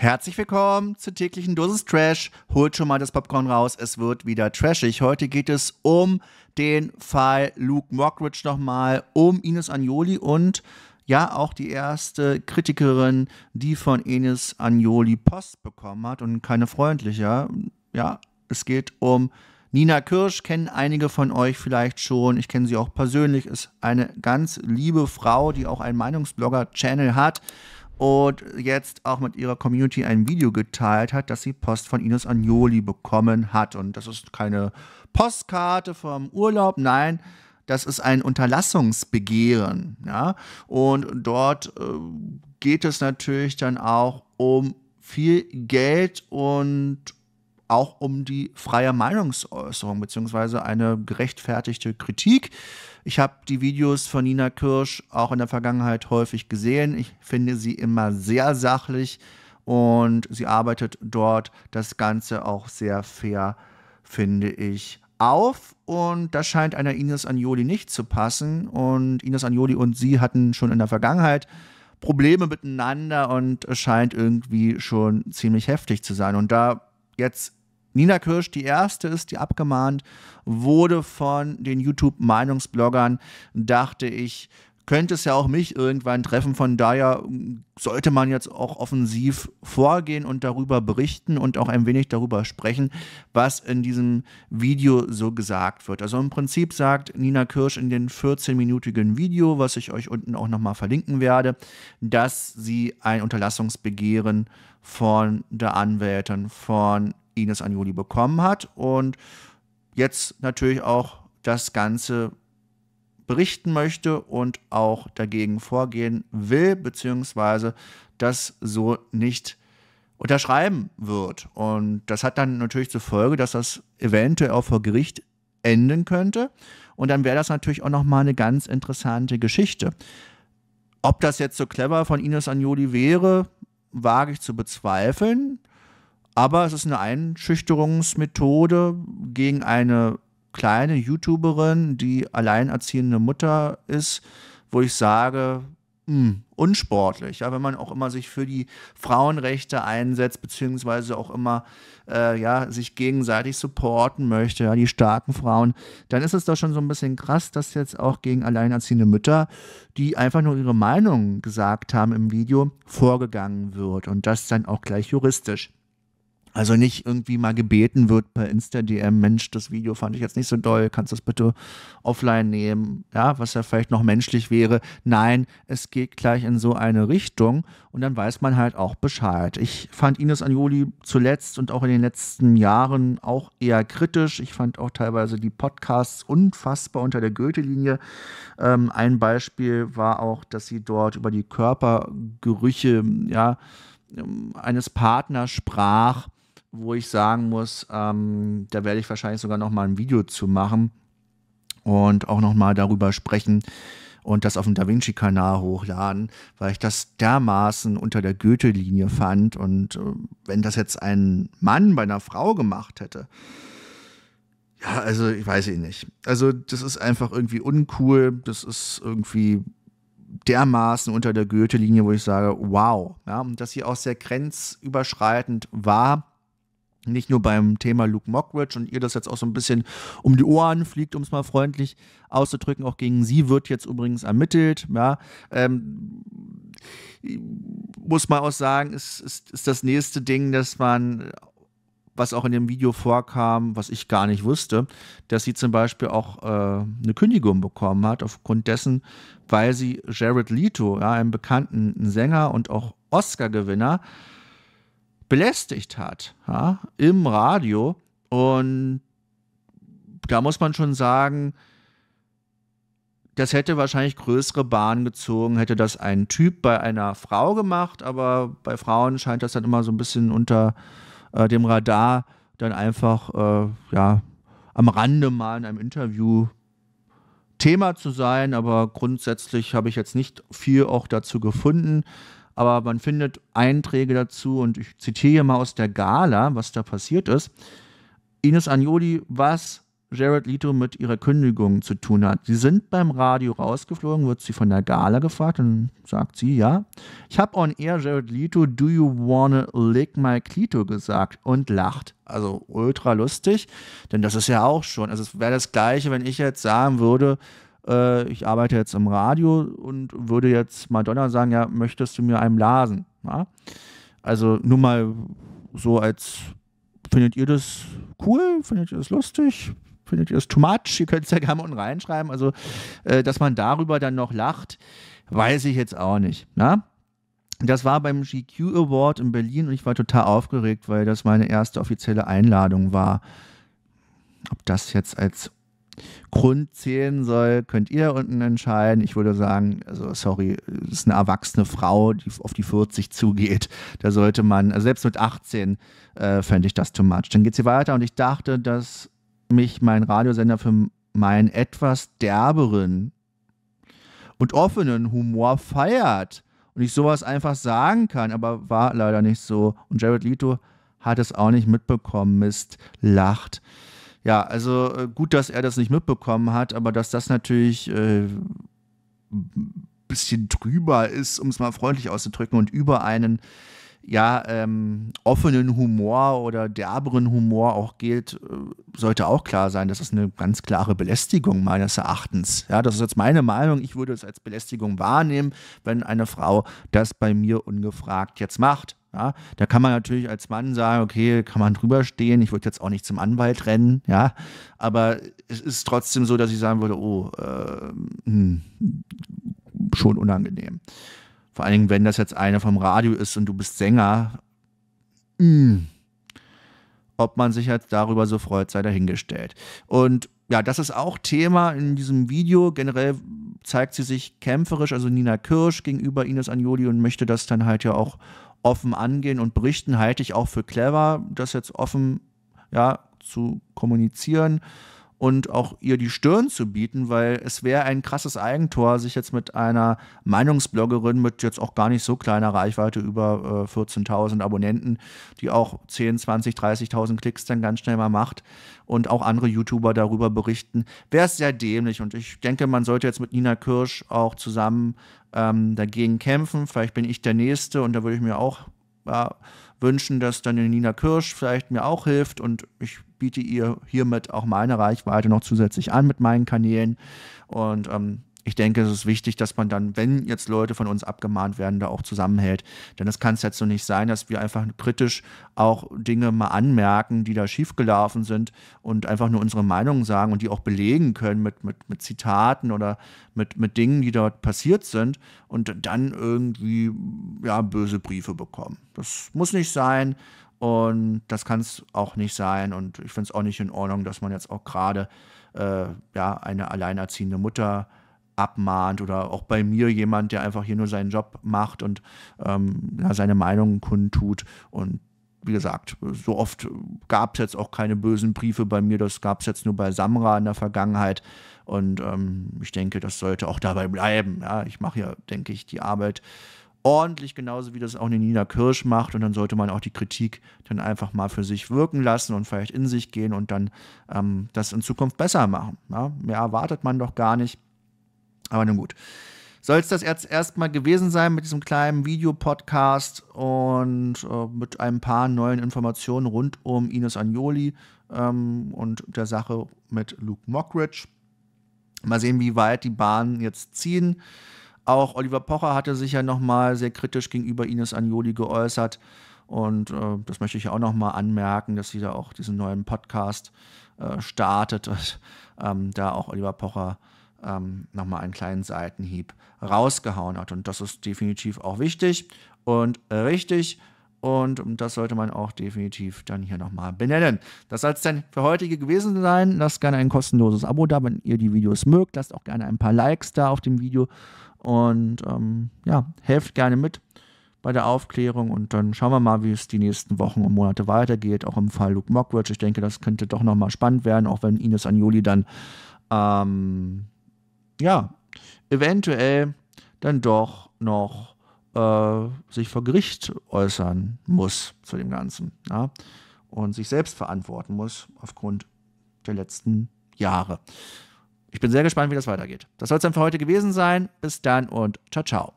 Herzlich willkommen zur täglichen Dosis Trash. Holt schon mal das Popcorn raus, es wird wieder trashig. Heute geht es um den Fall Luke Mockridge nochmal, um Ines Agnoli und ja auch die erste Kritikerin, die von Ines Agnoli Post bekommen hat und keine freundliche. Ja, es geht um Nina Kirsch, kennen einige von euch vielleicht schon. Ich kenne sie auch persönlich, ist eine ganz liebe Frau, die auch einen Meinungsblogger-Channel hat und jetzt auch mit ihrer Community ein Video geteilt hat, dass sie Post von Ines Agnoli bekommen hat. Und das ist keine Postkarte vom Urlaub, nein, das ist ein Unterlassungsbegehren. Ja? Und dort äh, geht es natürlich dann auch um viel Geld und auch um die freie Meinungsäußerung beziehungsweise eine gerechtfertigte Kritik. Ich habe die Videos von Nina Kirsch auch in der Vergangenheit häufig gesehen. Ich finde sie immer sehr sachlich und sie arbeitet dort das Ganze auch sehr fair, finde ich, auf und das scheint einer Ines Anjoli nicht zu passen. Und Ines Anjoli und sie hatten schon in der Vergangenheit Probleme miteinander und es scheint irgendwie schon ziemlich heftig zu sein. Und da jetzt Nina Kirsch, die erste ist, die abgemahnt wurde von den YouTube-Meinungsbloggern, dachte ich, könnte es ja auch mich irgendwann treffen. Von daher sollte man jetzt auch offensiv vorgehen und darüber berichten und auch ein wenig darüber sprechen, was in diesem Video so gesagt wird. Also im Prinzip sagt Nina Kirsch in dem 14-minütigen Video, was ich euch unten auch nochmal verlinken werde, dass sie ein Unterlassungsbegehren von der Anwältin von Ines Anjoli bekommen hat. Und jetzt natürlich auch das Ganze berichten möchte und auch dagegen vorgehen will, beziehungsweise das so nicht unterschreiben wird. Und das hat dann natürlich zur Folge, dass das eventuell auch vor Gericht enden könnte. Und dann wäre das natürlich auch nochmal eine ganz interessante Geschichte. Ob das jetzt so clever von Ines Anjoli wäre, wage ich zu bezweifeln. Aber es ist eine Einschüchterungsmethode gegen eine kleine YouTuberin, die alleinerziehende Mutter ist, wo ich sage, mh, hm, unsportlich. Ja, wenn man auch immer sich für die Frauenrechte einsetzt, beziehungsweise auch immer äh, ja, sich gegenseitig supporten möchte, ja, die starken Frauen, dann ist es doch schon so ein bisschen krass, dass jetzt auch gegen alleinerziehende Mütter, die einfach nur ihre Meinung gesagt haben im Video, vorgegangen wird und das dann auch gleich juristisch. Also nicht irgendwie mal gebeten wird per Insta-DM, Mensch, das Video fand ich jetzt nicht so doll, kannst du das bitte offline nehmen, ja, was ja vielleicht noch menschlich wäre. Nein, es geht gleich in so eine Richtung und dann weiß man halt auch Bescheid. Ich fand Ines Anjoli zuletzt und auch in den letzten Jahren auch eher kritisch. Ich fand auch teilweise die Podcasts unfassbar unter der Goethe-Linie. Ähm, ein Beispiel war auch, dass sie dort über die Körpergerüche, ja, ähm, eines Partners sprach wo ich sagen muss, ähm, da werde ich wahrscheinlich sogar noch mal ein Video zu machen und auch noch mal darüber sprechen und das auf dem Da Vinci-Kanal hochladen, weil ich das dermaßen unter der Goethe-Linie fand. Und äh, wenn das jetzt ein Mann bei einer Frau gemacht hätte, ja, also ich weiß ihn eh nicht. Also das ist einfach irgendwie uncool, das ist irgendwie dermaßen unter der Goethe-Linie, wo ich sage, wow, ja, und dass sie auch sehr grenzüberschreitend war nicht nur beim Thema Luke Mockridge und ihr das jetzt auch so ein bisschen um die Ohren fliegt, um es mal freundlich auszudrücken. Auch gegen sie wird jetzt übrigens ermittelt. Ja, ähm, muss man auch sagen, ist, ist, ist das nächste Ding, dass man was auch in dem Video vorkam, was ich gar nicht wusste, dass sie zum Beispiel auch äh, eine Kündigung bekommen hat, aufgrund dessen, weil sie Jared Leto, ja, einem bekannten Sänger und auch Oscar-Gewinner, belästigt hat ja, im Radio. Und da muss man schon sagen, das hätte wahrscheinlich größere Bahnen gezogen, hätte das ein Typ bei einer Frau gemacht, aber bei Frauen scheint das dann immer so ein bisschen unter äh, dem Radar dann einfach äh, ja, am Rande mal in einem Interview Thema zu sein, aber grundsätzlich habe ich jetzt nicht viel auch dazu gefunden aber man findet Einträge dazu und ich zitiere mal aus der Gala, was da passiert ist. Ines Agnoli, was Jared Leto mit ihrer Kündigung zu tun hat. Sie sind beim Radio rausgeflogen, wird sie von der Gala gefragt und sagt sie, ja. Ich habe on air Jared Leto, do you wanna lick my Clito gesagt und lacht. Also ultra lustig, denn das ist ja auch schon, also es wäre das gleiche, wenn ich jetzt sagen würde, äh, ich arbeite jetzt im Radio und würde jetzt Madonna sagen, ja, möchtest du mir einen blasen? Ja? Also nur mal so als, findet ihr das cool? Findet ihr das lustig? Findet ihr das too much? Ihr könnt es ja gerne mal unten reinschreiben. Also, äh, dass man darüber dann noch lacht, weiß ich jetzt auch nicht. Na? Ne? Das war beim GQ Award in Berlin und ich war total aufgeregt, weil das meine erste offizielle Einladung war. Ob das jetzt als Grund zählen soll, könnt ihr unten entscheiden. Ich würde sagen, also sorry, ist eine erwachsene Frau, die auf die 40 zugeht. Da sollte man, also selbst mit 18 äh, fände ich das too much. Dann geht sie weiter und ich dachte, dass mich mein Radiosender für meinen etwas derberen und offenen Humor feiert und ich sowas einfach sagen kann, aber war leider nicht so. Und Jared Leto hat es auch nicht mitbekommen, Mist, lacht ja, also äh, gut, dass er das nicht mitbekommen hat, aber dass das natürlich äh, ein bisschen drüber ist, um es mal freundlich auszudrücken, und über einen ja, ähm, offenen Humor oder derberen Humor auch geht, äh, sollte auch klar sein. Das ist eine ganz klare Belästigung meines Erachtens. Ja, das ist jetzt meine Meinung. Ich würde es als Belästigung wahrnehmen, wenn eine Frau das bei mir ungefragt jetzt macht. Ja, da kann man natürlich als Mann sagen, okay, kann man drüber stehen. Ich würde jetzt auch nicht zum Anwalt rennen, ja. Aber es ist trotzdem so, dass ich sagen würde, oh, äh, hm, schon unangenehm. Vor allen Dingen, wenn das jetzt einer vom Radio ist und du bist Sänger, mh, hm, ob man sich jetzt halt darüber so freut, sei dahingestellt. Und ja, das ist auch Thema in diesem Video. Generell zeigt sie sich kämpferisch, also Nina Kirsch gegenüber Ines Anjoli und möchte das dann halt ja auch offen angehen und berichten, halte ich auch für clever, das jetzt offen ja, zu kommunizieren und auch ihr die Stirn zu bieten, weil es wäre ein krasses Eigentor, sich jetzt mit einer Meinungsbloggerin mit jetzt auch gar nicht so kleiner Reichweite über äh, 14.000 Abonnenten, die auch 10, 20, 30.000 Klicks dann ganz schnell mal macht und auch andere YouTuber darüber berichten, wäre es sehr dämlich und ich denke, man sollte jetzt mit Nina Kirsch auch zusammen ähm, dagegen kämpfen. Vielleicht bin ich der Nächste und da würde ich mir auch ja, wünschen, dass dann Nina Kirsch vielleicht mir auch hilft und ich biete ihr hiermit auch meine Reichweite noch zusätzlich an mit meinen Kanälen. Und ähm, ich denke, es ist wichtig, dass man dann, wenn jetzt Leute von uns abgemahnt werden, da auch zusammenhält. Denn das kann es jetzt so nicht sein, dass wir einfach kritisch auch Dinge mal anmerken, die da schiefgelaufen sind und einfach nur unsere Meinung sagen und die auch belegen können mit, mit, mit Zitaten oder mit, mit Dingen, die dort passiert sind und dann irgendwie ja, böse Briefe bekommen. Das muss nicht sein. Und das kann es auch nicht sein. Und ich finde es auch nicht in Ordnung, dass man jetzt auch gerade äh, ja, eine alleinerziehende Mutter abmahnt oder auch bei mir jemand, der einfach hier nur seinen Job macht und ähm, ja, seine Meinung kundtut und wie gesagt, so oft gab es jetzt auch keine bösen Briefe bei mir, das gab es jetzt nur bei Samra in der Vergangenheit. Und ähm, ich denke, das sollte auch dabei bleiben. Ja, ich mache ja, denke ich, die Arbeit ordentlich, genauso wie das auch eine Nina Kirsch macht. Und dann sollte man auch die Kritik dann einfach mal für sich wirken lassen und vielleicht in sich gehen und dann ähm, das in Zukunft besser machen. Ja, mehr erwartet man doch gar nicht. Aber nun gut. Soll es das jetzt erstmal gewesen sein mit diesem kleinen Videopodcast und äh, mit ein paar neuen Informationen rund um Ines Agnoli ähm, und der Sache mit Luke Mockridge. Mal sehen, wie weit die Bahnen jetzt ziehen. Auch Oliver Pocher hatte sich ja nochmal sehr kritisch gegenüber Ines Agnoli geäußert. Und äh, das möchte ich auch nochmal anmerken, dass sie da auch diesen neuen Podcast äh, startet und ähm, da auch Oliver Pocher ähm, nochmal einen kleinen Seitenhieb rausgehauen hat. Und das ist definitiv auch wichtig und richtig. Und das sollte man auch definitiv dann hier nochmal benennen. Das soll es dann für heutige gewesen sein. Lasst gerne ein kostenloses Abo da, wenn ihr die Videos mögt. Lasst auch gerne ein paar Likes da auf dem Video. Und ähm, ja, helft gerne mit bei der Aufklärung. Und dann schauen wir mal, wie es die nächsten Wochen und Monate weitergeht. Auch im Fall Luke Mockridge. Ich denke, das könnte doch nochmal spannend werden, auch wenn Ines Anjoli dann ähm, ja, eventuell dann doch noch äh, sich vor Gericht äußern muss zu dem Ganzen ja? und sich selbst verantworten muss aufgrund der letzten Jahre. Ich bin sehr gespannt, wie das weitergeht. Das soll es dann für heute gewesen sein. Bis dann und ciao, ciao.